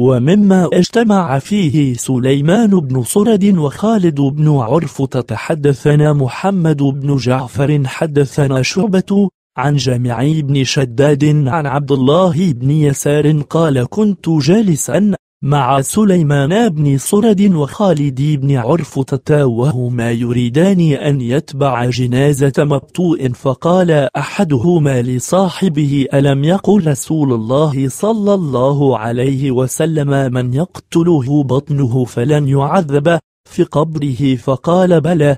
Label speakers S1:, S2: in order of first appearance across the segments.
S1: ومما اجتمع فيه سليمان بن صرد وخالد بن عرفة تحدثنا محمد بن جعفر حدثنا شعبة عن جامعي بن شداد عن عبد الله بن يسار قال كنت جالسا مع سليمان بن صرد وخالد بن عرفطة وهما يريدان أن يتبع جنازة مبتوء فقال أحدهما لصاحبه ألم يقل رسول الله صلى الله عليه وسلم من يقتله بطنه فلن يعذب في قبره فقال بلى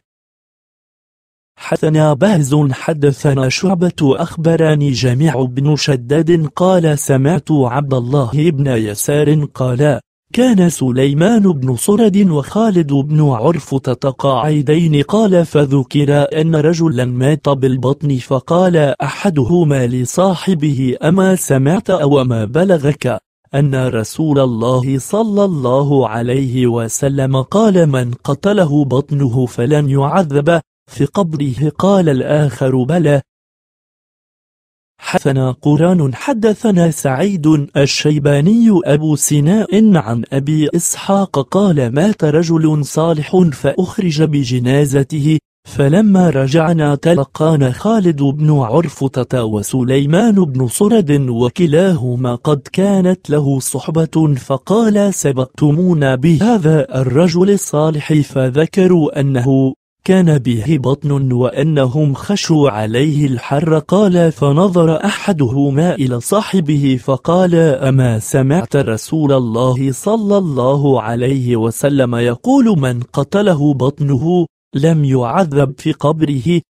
S1: حدثنا بهز حدثنا شعبة أخبرني جميع بن شداد قال سمعت عبد الله بن يسار قال كان سليمان بن صرد وخالد بن عرف تتقاعدين قال فذكر أن رجلا مات بالبطن فقال أحدهما لصاحبه أما سمعت أو ما بلغك أن رسول الله صلى الله عليه وسلم قال من قتله بطنه فلن يعذبه في قبره قال الآخر بلى حدثنا قران حدثنا سعيد الشيباني أبو سناء عن أبي إسحاق قال مات رجل صالح فأخرج بجنازته فلما رجعنا تلقانا خالد بن عرفطة وسليمان بن صرد وكلاهما قد كانت له صحبة فقال سبقتمونا بهذا الرجل الصالح فذكروا أنه كان به بطن وأنهم خشوا عليه الحر قال فنظر أحدهما إلى صاحبه فقال أما سمعت رسول الله صلى الله عليه وسلم يقول من قتله بطنه لم يعذب في قبره